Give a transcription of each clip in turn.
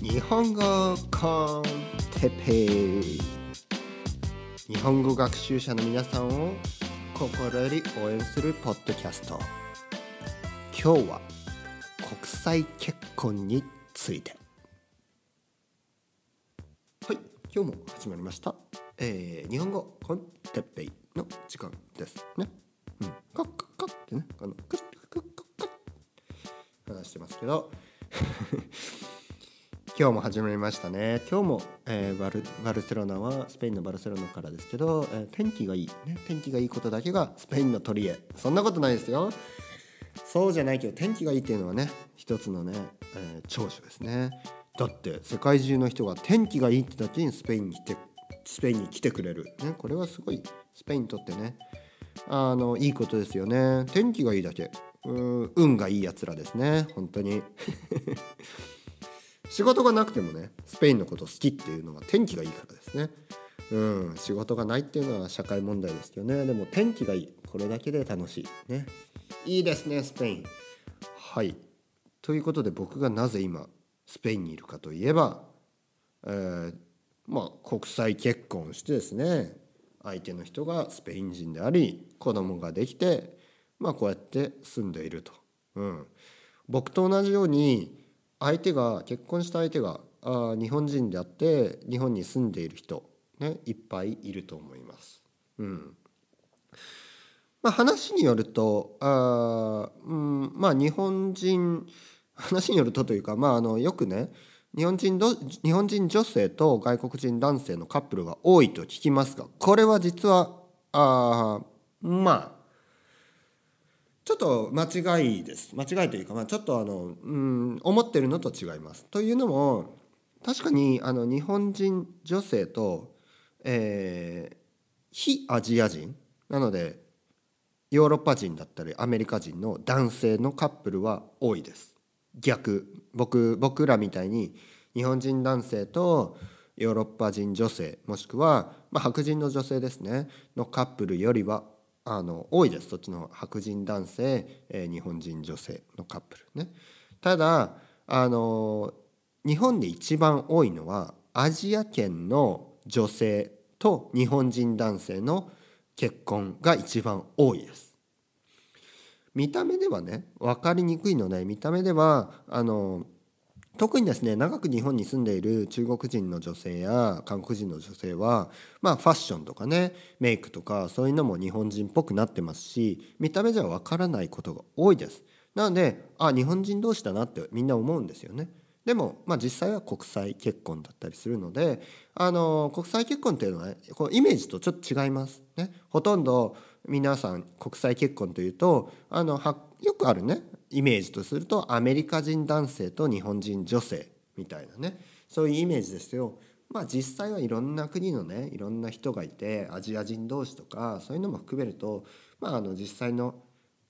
日本語コンテペ日本語学習者の皆さんを心より応援するポッドキャスト今日は国際結婚についてはい今日も始まりました、えー、日本語コンテペイの時間ですねうんカッカッカッってねあのクッカッカッカッ話してますけど今日も始まりましたね今日も、えー、バルバルセロナはスペインのバルセロナからですけど、えー、天気がいい、ね、天気がいいことだけがスペインの取り柄そんなことないですよそうじゃないけど天気がいいっていうのはね一つのね、えー、長所ですねだって世界中の人が天気がいいってだけにスペインに来てスペインに来てくれる、ね、これはすごいスペインにとってねあのいいことですよね天気がいいだけう運がいいやつらですね本当に仕事がなくてもねスペインのこと好きっていうのは天気がいいからですねうん仕事がないっていうのは社会問題ですけどねでも天気がいいこれだけで楽しいねいいですねスペインはいということで僕がなぜ今スペインにいるかといえば、えー、まあ国際結婚してですね相手の人がスペイン人であり子供ができてまあこうやって住んでいると、うん、僕と同じように相手が結婚した相手があ日本人であって日本に住んでいる人、ね、いっぱいいると思います。うんまあ、話によるとあ、うんまあ、日本人話によるとというか、まあ、あのよくね日本人ど日本人女性と外国人男性のカップルが多いと聞きますがこれは実はあまあちょっと間違いです間違いというか、まあ、ちょっとあの、うん、思ってるのと違います。というのも確かにあの日本人女性と、えー、非アジア人なのでヨーロッパ人だったりアメリカ人の男性のカップルは多いです。逆僕僕らみたいに日本人男性とヨーロッパ人女性もしくは、まあ、白人の女性ですねのカップルよりはあの多いですそっちの白人男性、えー、日本人女性のカップルね。ただあの日本で一番多いのはアジア圏の女性と日本人男性の結婚が一番多いです。見た目ではね分かりにくいので見た目ではあの特にですね長く日本に住んでいる中国人の女性や韓国人の女性は、まあ、ファッションとかねメイクとかそういうのも日本人っぽくなってますし見た目じゃわからないことが多いです。なのであ日本人同士だなってみんな思うんですよね。でも、まあ、実際は国際結婚だったりするので、あの国際結婚っていうのは、ね、こうイメージとちょっと違います、ね。ほとんど皆さん国際結婚というとあのはよくあるねイメージとするとアメリカ人男性と日本人女性みたいなねそういうイメージですよ。まあ実際はいろんな国のねいろんな人がいてアジア人同士とかそういうのも含めると、まあ、あの実際の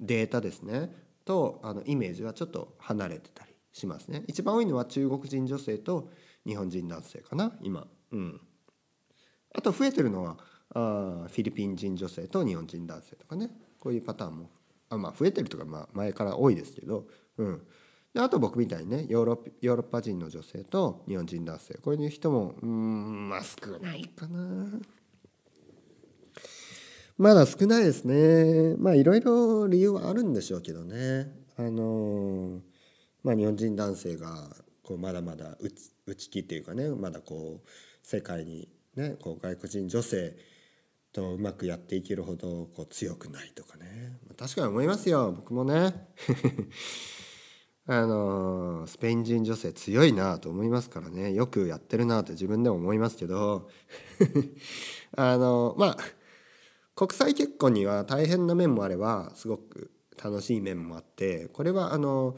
データですねとあのイメージはちょっと離れてたりしますね。一番多いのは中国人女性と日本人男性かな今。うん、あと増えてるのはあフィリピン人女性と日本人男性とかねこういうパターンもあまあ増えてるとか、まあ、前から多いですけど、うん、であと僕みたいにねヨーロヨーロッパ人の女性と日本人男性こういう人もうんまあ少ないかなまだ少ないですねまあいろいろ理由はあるんでしょうけどねあのまあ日本人男性がこうまだまだ内内気っていうかねまだこう世界にねこう外国人女性とうまくやっていけるほどこう強くないとかね確かに思いますよ僕もね あのスペイン人女性強いなと思いますからねよくやってるなって自分でも思いますけど あのまあ国際結婚には大変な面もあればすごく楽しい面もあってこれはあの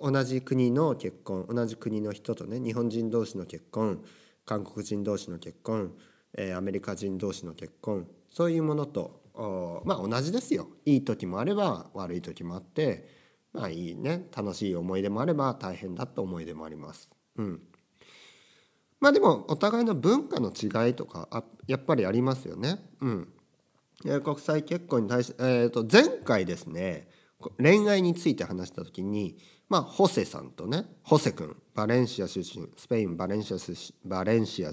同じ国の結婚同じ国の人とね日本人同士の結婚韓国人同士の結婚えアメリカ人同士の結婚そういうものとまあ同じですよいい時もあれば悪い時もあってまあいいね楽しい思い出もあれば大変だった思い出もあります。うんまあでもお互いの文化の違いとかあやっぱりありますよね。うん、国際結婚に対して、えー、と前回ですね恋愛について話した時に、まあ、ホセさんとねホセ君バレンシア出身スペインバレンシアバレンシア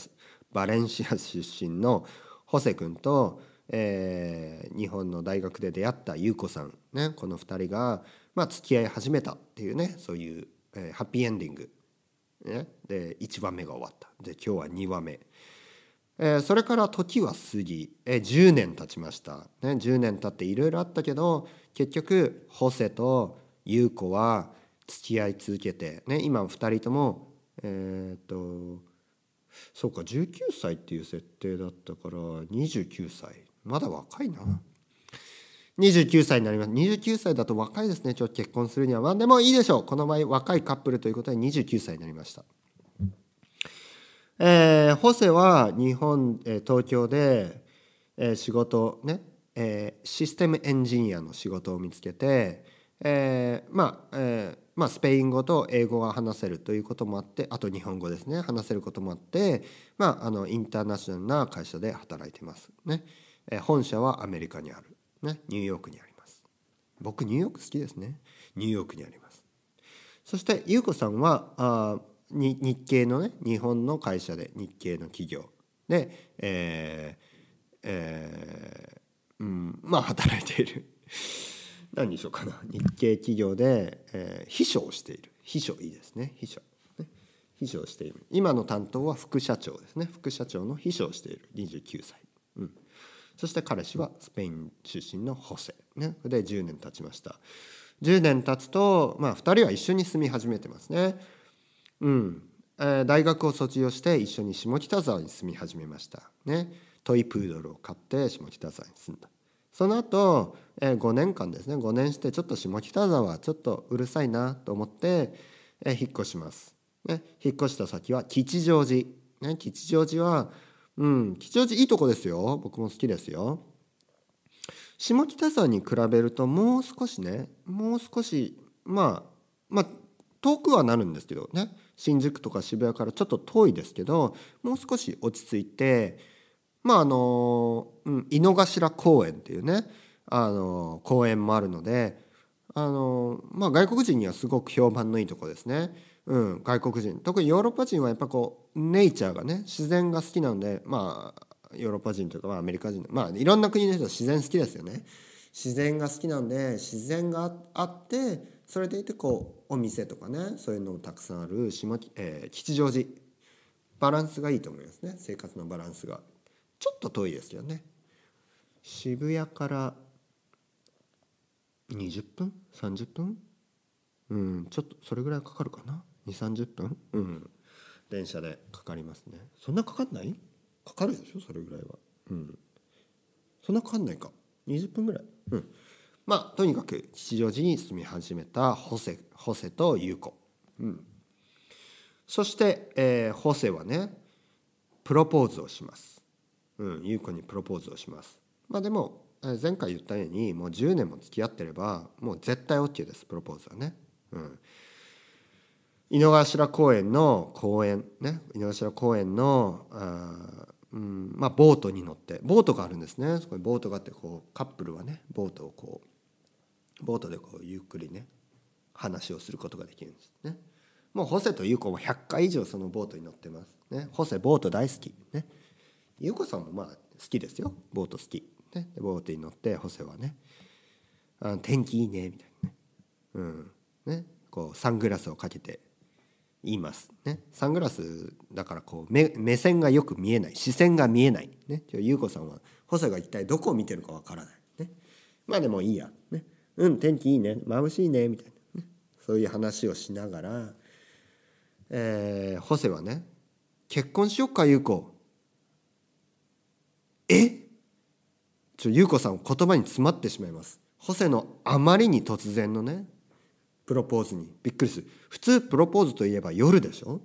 バレンシア出身のホセ君と、えー、日本の大学で出会った優子さん、ね、この2人が、まあ、付き合い始めたっていうねそういう、えー、ハッピーエンディング、ね、で1番目が終わったで今日は2話目。えー、それから時は過ぎ、えー、10年経ちました、ね、10年経っていろいろあったけど結局ホセと優子は付き合い続けて、ね、今2人ともえっ、とそうか19歳っていう設定だったから29歳まだ若いな29歳になります29歳だと若いですねちょっと結婚するにはまあでもいいでしょうこの場合若いカップルということで29歳になりましたえー、ホセは日本、えー、東京で、えー、仕事ね、えー、システムエンジニアの仕事を見つけて、えー、まあ、えー、まあ、スペイン語と英語が話せるということもあってあと日本語ですね話せることもあって、まあ、あのインターナショナルな会社で働いてます、ねえ本社はアメリカにある、ね、ニューヨークにあります僕ニューヨーク好きですねニューヨークにありますそして優子さんはあに日系のね日本の会社で日系の企業でえー、えー、うんまあ働いている何にしようかな 日系企業で、えー、秘書をしている秘書いいですね秘書秘書をしている今の担当は副社長ですね副社長の秘書をしている29歳、うん、そして彼氏はスペイン出身のホセ、ね、で10年経ちました10年経つと、まあ、2人は一緒に住み始めてますねうんえー、大学を卒業して一緒に下北沢に住み始めましたねトイプードルを買って下北沢に住んだその後、え5年間ですね5年してちょっと下北沢ちょっとうるさいなと思って、え引っ越します、ね、引っ越した先は吉祥寺、ね、吉祥寺はうん吉祥寺いいとこですよ僕も好きですよ下北沢に比べるともう少しねもう少しまあまあ遠くはなるんですけどね新宿とか渋谷からちょっと遠いですけどもう少し落ち着いてまああの、うん、井の頭公園っていうねあの公園もあるのであの、まあ、外国人にはすごく評判のいいとこですね。うん、外国人特にヨーロッパ人はやっぱこうネイチャーがね自然が好きなのでまあヨーロッパ人とか、まあ、アメリカ人まあいろんな国の人は自然好きですよね自然が好きなんで自然があってそれでいてこうお店とかねそういうのもたくさんある下、えー、吉祥寺バランスがいいと思いますね生活のバランスがちょっと遠いですけどね渋谷から20分30分うんちょっとそれぐらいかかるかな2 3 0分うん電車でかかりますねそんなかかんないかかるでしょそれぐらいはうんそんなかかんないか20分ぐらいうんまあとにかく吉祥寺に住み始めたホセホセと優子うんそして、えー、ホセはねプロポーズをしますうん、優子にプロポーズをします。まあ、でも前回言ったようにもう10年も付き合ってればもう絶対 OK ですプロポーズはね。うん、井の頭公園の公園ね井の頭公園のあ、うんまあ、ボートに乗ってボートがあるんですねそこにボートがあってこうカップルはねボートをこうボートでこうゆっくりね話をすることができるんですね。もうホセと優子も100回以上そのボートに乗ってます。ね、ホセボート大好き。ね。優子さんもまあ好きですよボート好き、ね、ボートに乗ってホセはね「あ天気いいね」みたいなね,、うんね、こうサングラスをかけて言いますねサングラスだからこう目目線がよく見えない視線が見えないね優子さんはホセが一体どこを見てるかわからないねまあでもいいやねうん天気いいね眩しいねみたいな、ね、そういう話をしながらえー、ホセはね「結婚しよっか優子」えちょ優子さん言葉に詰まってしまいますホセのあまりに突然のねプロポーズにびっくりする普通プロポーズといえば夜でしょ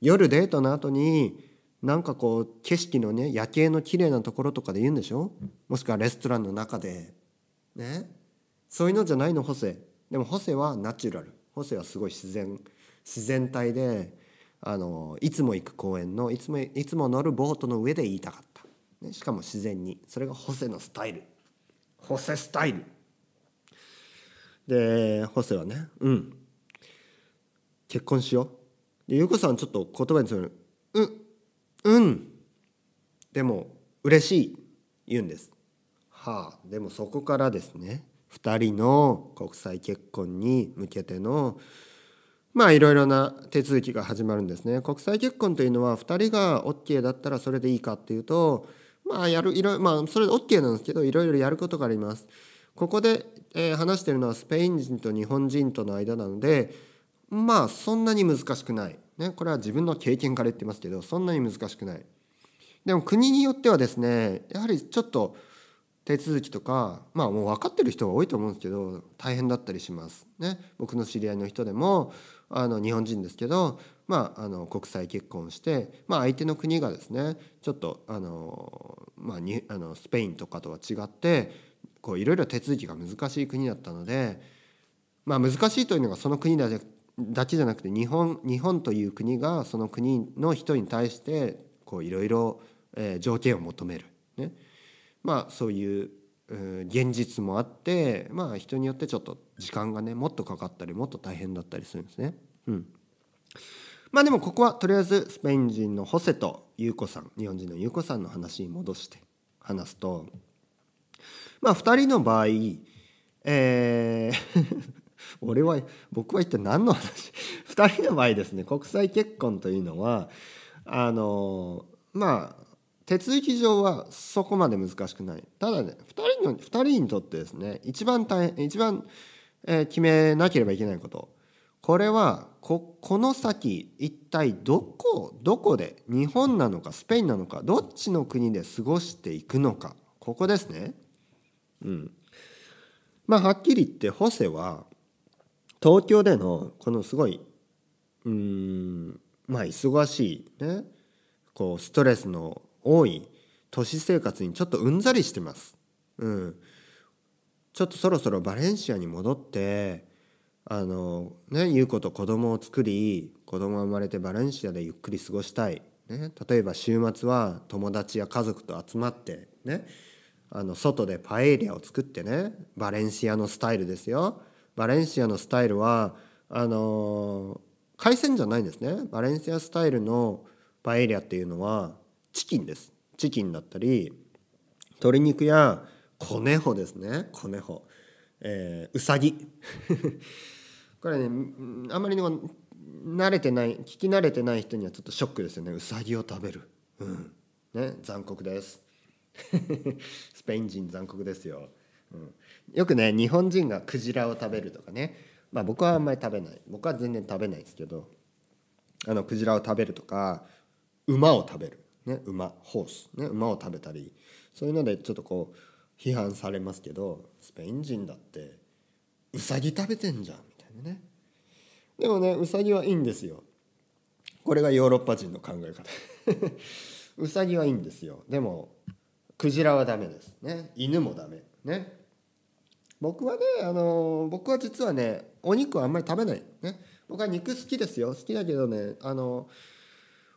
夜デートの後になんかこう景色のね夜景の綺麗なところとかで言うんでしょもしくはレストランの中でねそういうのじゃないのホセでもホセはナチュラルホセはすごい自然自然体であのいつも行く公園のいつもいつも乗るボートの上で言いたかったね、しかも自然にそれがホセのスタイルホセスタイルでホセはねうん結婚しようで優子さんちょっと言葉にするうんうんでも嬉しい言うんですはあでもそこからですね2人の国際結婚に向けてのまあいろいろな手続きが始まるんですね国際結婚というのは2人が OK だったらそれでいいかっていうとまあ、やる、いろいろ、まあ、それで OK なんですけど、いろいろやることがあります。ここで、えー、話してるのはスペイン人と日本人との間なので、まあ、そんなに難しくない。ね、これは自分の経験から言ってますけど、そんなに難しくない。でも国によってはですね、やはりちょっと手続きとか、まあもう分かってる人が多いと思うんですけど、大変だったりします。ね、僕の知り合いの人でも、あの日本人ですけど、まあ、あの国際結婚して、まあ、相手の国がですねちょっとあの、まあ、にあのスペインとかとは違っていろいろ手続きが難しい国だったので、まあ、難しいというのがその国だだけじゃなくて日本日本という国がその国の人に対していろいろ条件を求める、ねまあ、そういう現実もあって、まあ、人によってちょっと時間がねもっとかかったりもっと大変だったりするんですね。うんまあでもここはとりあえずスペイン人のホセと優子さん日本人の優子さんの話に戻して話すとまあ2人の場合えー 俺は僕は一体何の話2人の場合ですね国際結婚というのはあのまあ手続き上はそこまで難しくないただね2人の2人にとってですね一番大変一番、えー、決めなければいけないことこれはここの先一体どこどこで日本なのかスペインなのかどっちの国で過ごしていくのかここですね。うん、まあはっきり言ってホセは東京でのこのすごいうんまあ忙しいねこうストレスの多い都市生活にちょっとうんざりしてます。うん、ちょっとそろそろバレンシアに戻ってあのねう子と子供を作り子供が生まれてバレンシアでゆっくり過ごしたい、ね、例えば週末は友達や家族と集まってねあの外でパエリアを作ってねバレンシアのスタイルですよバレンシアのスタイルはあの海鮮じゃないんですねバレンシアスタイルのパエリアっていうのはチキンですチキンだったり鶏肉やコネホですねコネホ、えー、うさぎこれねあんまりね慣れてない聞き慣れてない人にはちょっとショックですよねうさぎを食べるうんね残酷です スペイン人残酷ですよ、うん、よくね日本人がクジラを食べるとかねまあ僕はあんまり食べない僕は全然食べないですけどあのクジラを食べるとか馬を食べる、ね、馬ホース、ね、馬を食べたりそういうのでちょっとこう批判されますけどスペイン人だってうさぎ食べてんじゃんでねでもねウサギはいいんですよこれがヨーロッパ人の考え方 ウサギはいいんですよでもクジラはダメですね犬もダメね僕はねあの僕は実はねお肉はあんまり食べないね僕は肉好きですよ好きだけどねあの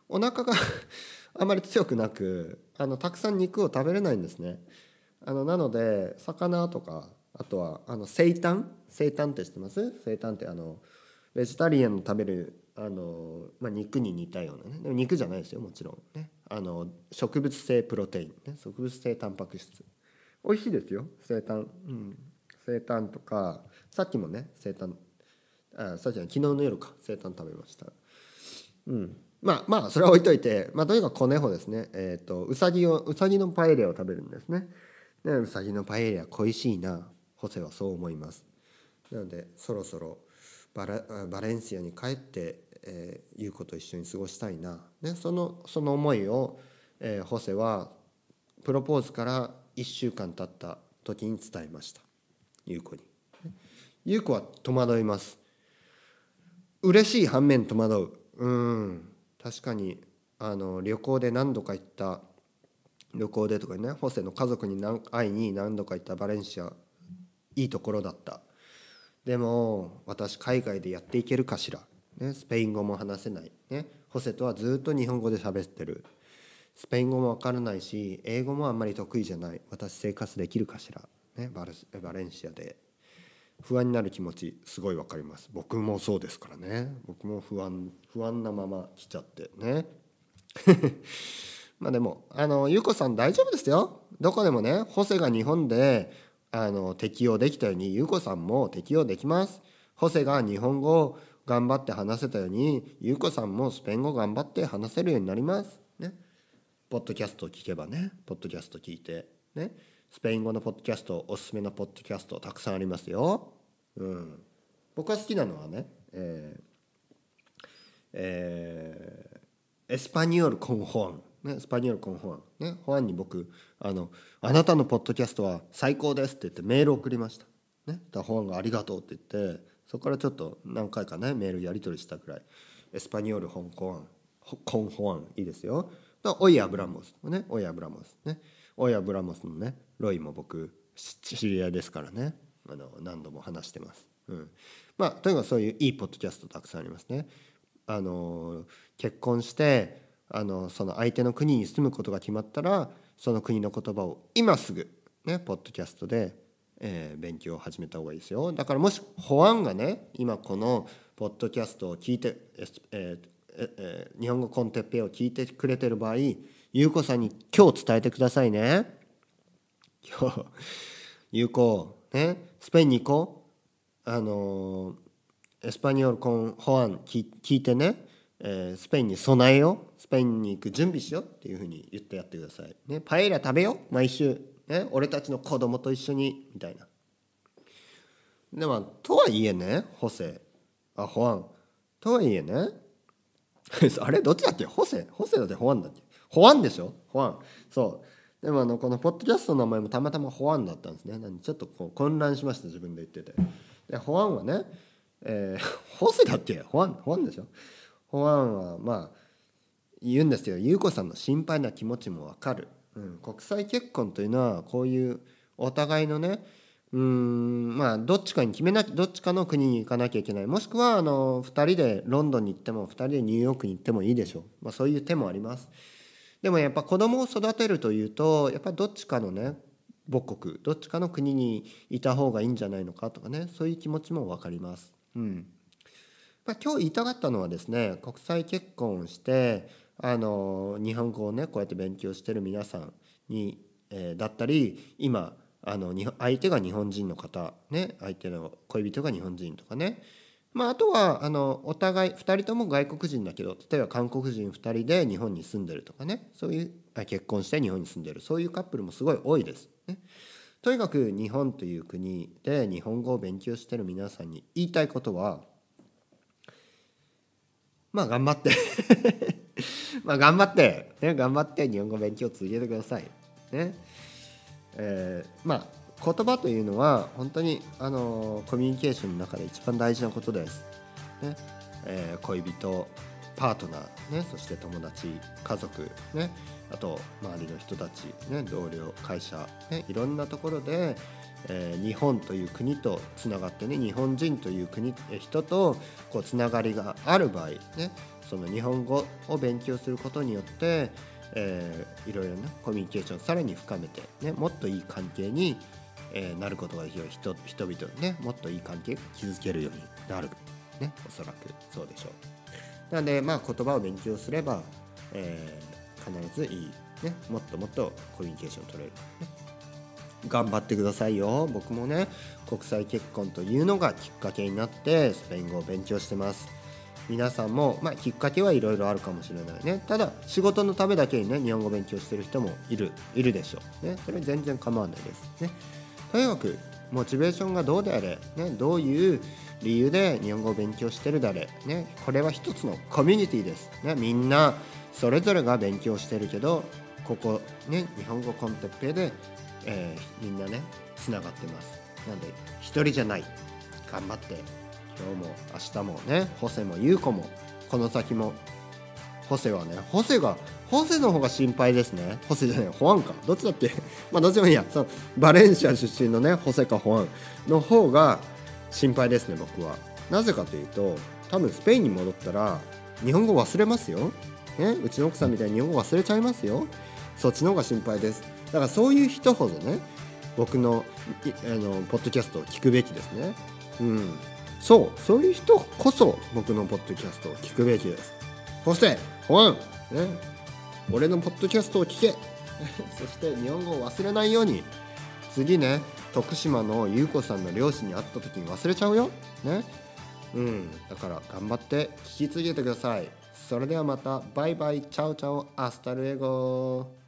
お腹が あんまり強くなくあのたくさん肉を食べれないんですねあのなので魚とかあとはあの生誕生誕って知ってます生誕ってあのベジタリアンの食べるあの、まあ、肉に似たようなねでも肉じゃないですよもちろんねあの植物性プロテイン、ね、植物性タンパク質美味しいですよ生誕うん生誕とかさっきもね生誕あさっきの昨日の夜か生誕食べましたうんまあまあそれは置いといて、まあ、とにかく子猫ですねえっ、ー、とうさぎをうさぎのパエリアを食べるんですねねうさぎのパエリア恋しいなホセはそう思いますなのでそろそろバラバレンシアに帰って、えー、優子と一緒に過ごしたいな、ね、そのその思いを、えー、ホセはプロポーズから1週間経った時に伝えました優子に。優子は戸惑います。嬉しい反面戸惑う。うん確かにあの旅行で何度か行った旅行でとかねホセの家族に会いに何度か行ったバレンシアいいところだったでも私海外でやっていけるかしら、ね、スペイン語も話せない、ね、ホセとはずっと日本語で喋ってるスペイン語も分からないし英語もあんまり得意じゃない私生活できるかしら、ね、バレンシアで不安になる気持ちすごい分かります僕もそうですからね僕も不安不安なまま来ちゃってね まあでもあのゆうこさん大丈夫ですよどこでもねホセが日本であの適用できたように優子さんも適用できます。ホセが日本語を頑張って話せたように優子さんもスペイン語頑張って話せるようになります。ね。ポッドキャスト聞けばねポッドキャスト聞いてねスペイン語のポッドキャストおすすめのポッドキャストたくさんありますよ。うん、僕は好きなのはね、えーえー、エスパニオルコンホン。ね、スパニョルコンホアン、ね、ホアンに僕あの「あなたのポッドキャストは最高です」って言ってメール送りました、ね、だホアンが「ありがとう」って言ってそこからちょっと何回かねメールやり取りしたくらいエスパニョル香港コンホアンいいですよオイア・ブラモスねオイア・ブラモスねオイア・ブラモスのねロイも僕知り合いですからねあの何度も話してます、うん、まあとにかくそういういいポッドキャストたくさんありますねあの結婚してあのその相手の国に住むことが決まったらその国の言葉を今すぐねポッドキャストで、えー、勉強を始めた方がいいですよだからもし保安がね今このポッドキャストを聞いて、えーえー、日本語コンテッペイを聞いてくれてる場合優子さんに今日伝えてくださいね今日優子ねスペインに行こうあのー、エスパニオルコン保安聞聞いてねえー、スペインに備えようスペインに行く準備しようっていうふうに言ってやってください、ね、パエリア食べよう毎週、ね、俺たちの子供と一緒にみたいなでも、とはいえねホセあホアンとはいえね あれどっちだっけホセホセだってホアンだっけホアンでしょホアンそうでもあのこのポッドキャストの名前もたまたまホアンだったんですねなんでちょっとこう混乱しました自分で言っててでホアンはね、えー、ホセだっけホアンホアンでしょホアはまあ言うんですよ優子さんの心配な気持ちもわかる、うん、国際結婚というのはこういうお互いのねうんまあどっちかに決めなきどっちかの国に行かなきゃいけないもしくはあの2人でロンドンに行っても2人でニューヨークに行ってもいいでしょう、まあ、そういう手もありますでもやっぱ子供を育てるというとやっぱどっちかのね母国どっちかの国にいた方がいいんじゃないのかとかねそういう気持ちも分かります。うんまあ、今日言いたかったのはですね国際結婚をしてあの日本語をねこうやって勉強してる皆さんに、えー、だったり今あの相手が日本人の方、ね、相手の恋人が日本人とかね、まあ、あとはあのお互い2人とも外国人だけど例えば韓国人2人で日本に住んでるとかねそういう結婚して日本に住んでるそういうカップルもすごい多いです。ね、とにかく日本という国で日本語を勉強してる皆さんに言いたいことはまあ頑張って まあ頑張って、ね、頑張って日本語勉強を続けてください。ねえー、まあ言葉というのは本当に、あのー、コミュニケーションの中で一番大事なことです。ねえー、恋人パートナー、ね、そして友達家族、ね、あと周りの人たち、ね、同僚会社、ね、いろんなところでえー、日本という国とつながってね日本人という国人とこうつながりがある場合、ね、その日本語を勉強することによって、えー、いろいろなコミュニケーションさらに深めて、ね、もっといい関係に、えー、なることができる人人々にねもっといい関係を築けるようになる、ね、おそらくそうでしょう。なので、まあ、言葉を勉強すれば、えー、必ずいい、ね、もっともっとコミュニケーション取れる、ね、頑張ってくださいよ僕もね国際結婚というのがきっかけになってスペイン語を勉強してます皆さんも、まあ、きっかけはいろいろあるかもしれないねただ仕事のためだけにね日本語勉強してる人もいるいるでしょうねそれ全然構わないですねとにかくモチベーションがどうであれ、ね、どういう理由で日本語を勉強してるだれ、ね、これは一つのコミュニティです、ね、みんなそれぞれが勉強してるけどここね日本語コンテッペでえー、みんなねつながってますなんで一人じゃない頑張って今日も明日もねホセも優子もこの先もホセはねホセがホセの方が心配ですねホセじゃない保安かどっちだって まあどっちもいいやそのバレンシア出身のねホセか保安の方が心配ですね僕はなぜかというと多分スペインに戻ったら日本語忘れますよ、ね、うちの奥さんみたいに日本語忘れちゃいますよそっちの方が心配ですだからそういう人ほどね僕のあのポッドキャストを聞くべきですね。うん、そうそういう人こそ僕のポッドキャストを聞くべきです。そして本、ね、俺のポッドキャストを聞け そして日本語を忘れないように次ね徳島の優子さんの両親に会った時に忘れちゃうよ。ねうん、だから頑張って聞き続けてください。それではまたバイバイチャオチャオアスタルエゴ